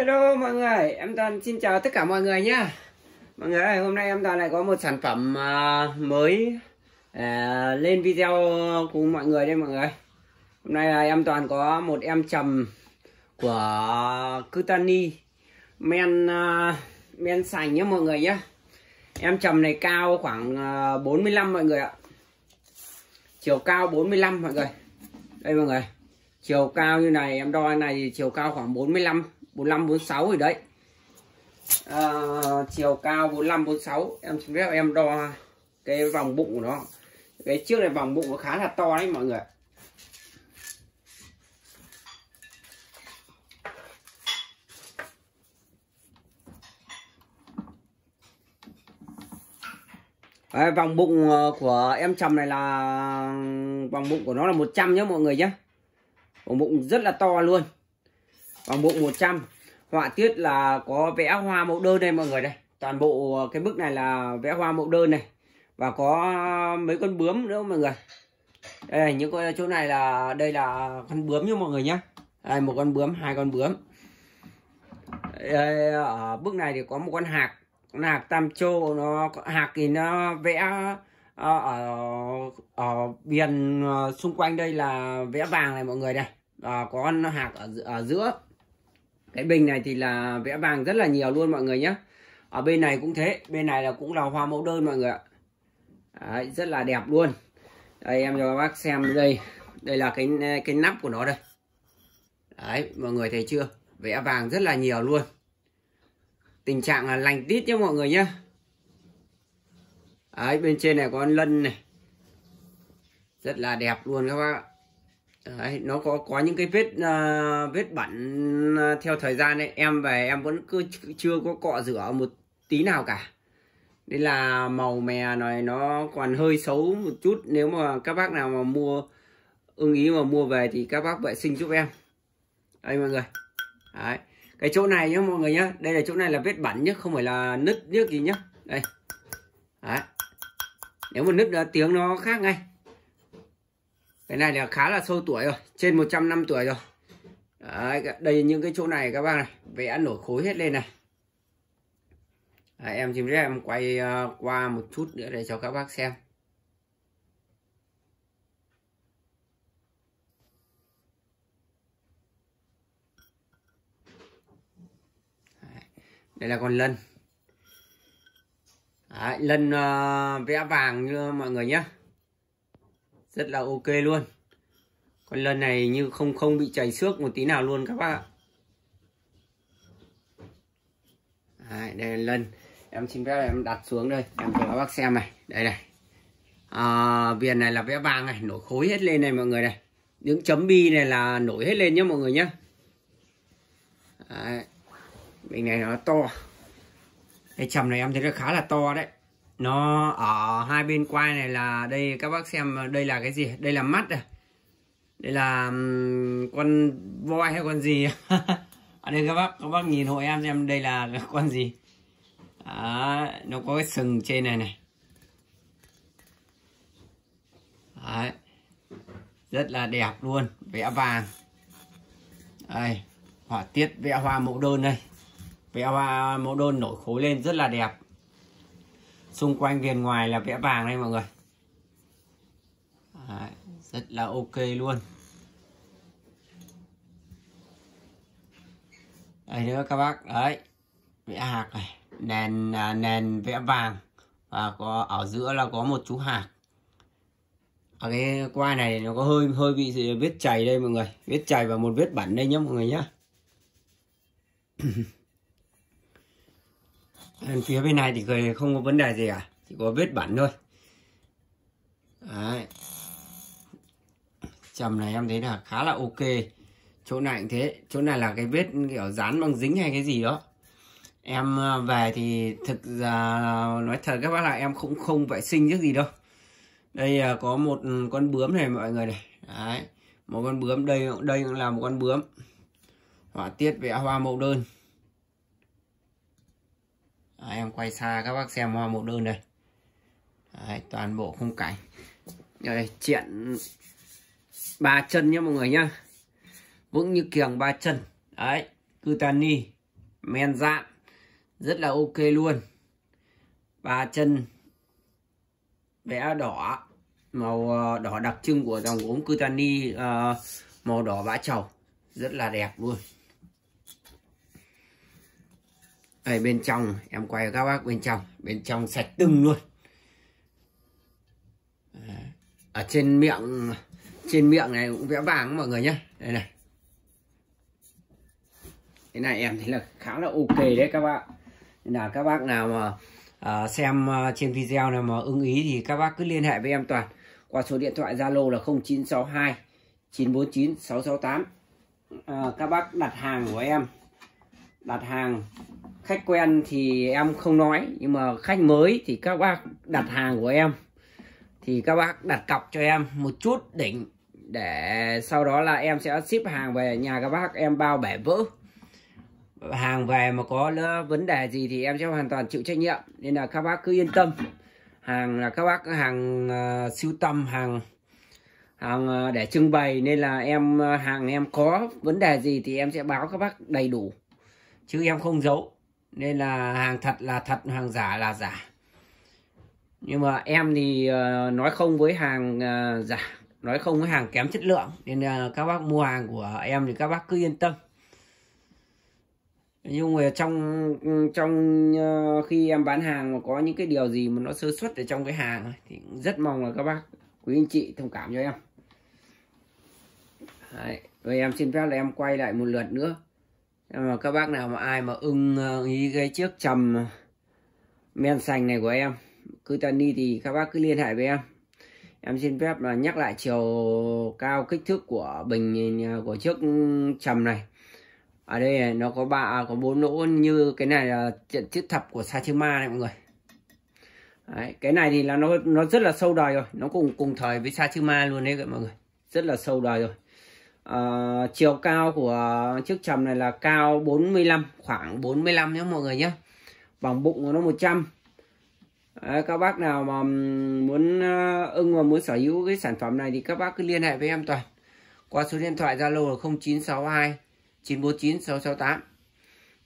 Hello mọi người, em Toàn xin chào tất cả mọi người nhé Mọi người ơi, hôm nay em Toàn lại có một sản phẩm uh, mới uh, lên video cùng mọi người đây mọi người Hôm nay là em Toàn có một em trầm của Cutani Men uh, men sành nhé mọi người nhé Em trầm này cao khoảng uh, 45 mọi người ạ Chiều cao 45 mọi người Đây mọi người Chiều cao như này, em đo này thì chiều cao khoảng 45 45 46 rồi đấy à, chiều cao 45 46 em xin phép em đo cái vòng bụng của nó cái trước này vòng bụng nó khá là to đấy mọi người Đấy, vòng bụng ờ, của em chồng này là vòng bụng của nó là 100 nhé mọi người nhé vòng bụng rất là to luôn và bộ 100 họa tiết là có vẽ hoa mẫu đơn đây mọi người đây toàn bộ ờ, cái bức này là vẽ hoa mẫu đơn này và có mấy con bướm nữa mọi người đây này, những con chỗ này là đây là con bướm như mọi người nhé đây một con bướm hai con bướm đây, ở bức này thì có một con hạc con hạc tam châu nó hạc thì nó vẽ ờ, ở ở biển ờ, xung quanh đây là vẽ vàng này mọi người đây à, có con hạc ở, ở giữa cái bình này thì là vẽ vàng rất là nhiều luôn mọi người nhé ở bên này cũng thế bên này là cũng là hoa mẫu đơn mọi người ạ Đấy, rất là đẹp luôn đây em cho các bác xem đây đây là cái cái nắp của nó đây đấy mọi người thấy chưa vẽ vàng rất là nhiều luôn tình trạng là lành tít nhé mọi người nhé đấy bên trên này có lân này rất là đẹp luôn các bác ạ Đấy, nó có có những cái vết uh, vết bẩn à, theo thời gian ấy em về em vẫn cứ chưa có cọ rửa một tí nào cả nên là màu mè này nó còn hơi xấu một chút nếu mà các bác nào mà mua ưng ý mà mua về thì các bác vệ sinh giúp em đây mọi người Đấy. cái chỗ này nhá mọi người nhá đây là chỗ này là vết bẩn nhá không phải là nứt nước gì nhá đây Đấy. nếu mà nứt tiếng nó khác ngay cái này là khá là sâu tuổi rồi trên 100 năm tuổi rồi Đấy, đây những cái chỗ này các bác này vẽ nổi khối hết lên này Đấy, em xin phép em quay ờ, qua một chút nữa để cho các bác xem đây là con lân Đấy, lân uh, vẽ vàng như mọi người nhé rất là ok luôn con lân này như không không bị chảy xước một tí nào luôn các bác ạ đây là lân em xin phép em đặt xuống đây em cho các bác xem này đây này à, viền này là vẽ vàng này nổi khối hết lên này mọi người này những chấm bi này là nổi hết lên nhé mọi người nhé đấy. bình này nó to cái chầm này em thấy nó khá là to đấy nó ở hai bên quai này là đây các bác xem đây là cái gì đây là mắt này đây là con voi hay con gì ở đây các bác các bác nhìn hộ em xem đây là con gì à, nó có cái sừng trên này này Đấy. rất là đẹp luôn vẽ vàng đây họa tiết vẽ hoa mẫu đơn đây vẽ hoa mẫu đơn nổi khối lên rất là đẹp xung quanh viền ngoài là vẽ vàng đây mọi người Đấy, rất là ok luôn đây nữa các bác đấy vẽ hạt này nền à, nền vẽ vàng và có ở giữa là có một chú hạt ở cái quai này nó có hơi hơi bị vết chảy đây mọi người vết chảy và một vết bẩn đây nhá mọi người nhá phía bên này thì không có vấn đề gì cả à? chỉ có vết bẩn thôi đấy trầm này em thấy là khá là ok chỗ này cũng thế chỗ này là cái vết kiểu dán bằng dính hay cái gì đó em ờ, về thì thực ra nói thật các bác là em cũng không vệ sinh chứ gì đâu đây ờ, có một con bướm này mọi người này đấy một con bướm đây đây cũng là một con bướm họa tiết vẽ hoa mẫu đơn Đấy, à, em quay xa các bác xem hoa một đơn đây Đấy, toàn bộ khung cảnh rồi chuyện ba chân nhá mọi người nhá vững như kiềng ba chân đấy cutani men dạng rất là ok luôn ba chân vẽ đỏ màu ờ, đỏ đặc trưng của dòng gốm cutani uh, màu đỏ vã trầu rất là đẹp luôn đây bên trong em quay các bác bên trong bên trong sạch tưng luôn ờ, ở trên miệng trên miệng này cũng vẽ vàng mọi người nhé đây này thế này em thấy là khá là ok đấy các bạn nên là các bác nào mà à, xem ờ, trên video này mà ưng ý thì các bác cứ liên hệ với em toàn qua số điện thoại zalo là 0962 949 668 à, các bác đặt hàng của em đặt hàng khách quen thì em không nói nhưng mà khách mới thì các bác đặt hàng của em thì các bác đặt cọc cho em một chút đỉnh để sau đó là em sẽ ship hàng về nhà các bác em bao bẻ vỡ hàng về mà có vấn đề gì thì em sẽ hoàn toàn chịu trách nhiệm nên là các bác cứ yên tâm hàng là các bác hàng uh, ờ, siêu tâm hàng hàng uh, để trưng bày nên là em ờ, hàng em có vấn đề gì thì em sẽ báo các bác đầy đủ chứ em không giấu nên là hàng thật là thật hàng giả là giả nhưng mà em thì ờ, nói không với hàng ờ, giả nói không với hàng kém chất lượng nên là ờ, các bác mua hàng của em thì các bác cứ yên tâm nhưng mà trong trong khi em bán hàng mà có những cái điều gì mà nó sơ suất ở trong cái hàng thì rất mong là các bác quý anh chị thông cảm cho em Đấy. rồi em xin phép là em quay lại một lượt nữa nhưng mà các bác nào mà ai mà ưng ờ, ý cái chiếc trầm men sành này của em cứ tần đi thì các bác cứ liên hệ với em em xin phép là nhắc lại chiều cao kích thước của bình ờ, của chiếc trầm này ở đây nó có ba à, có bốn lỗ như cái này là chiếc thập của sa ma này mọi người đấy, cái này thì là nó nó rất là sâu đời rồi nó cùng cùng thời với sa ma luôn đấy mọi người rất là sâu đời rồi à, chiều cao của chiếc trầm này là cao 45 khoảng 45 nhé mọi người nhé vòng bụng của nó 100 Đấy, các bác nào mà muốn ờ, ưng và muốn sở hữu cái sản phẩm này thì các bác cứ liên hệ với em Toàn qua số điện thoại Zalo là 0962 949 668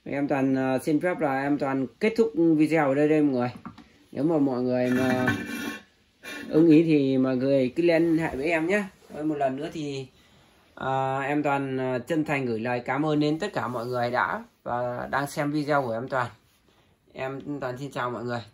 em Toàn ờ, xin phép là em Toàn kết thúc video ở đây đây mọi người nếu mà mọi người mà ưng ý thì mọi người cứ liên hệ với em nhé một lần nữa thì à, em Toàn à, chân thành gửi lời cảm ơn đến tất cả mọi người đã và đang xem video của em Toàn em Toàn xin chào mọi người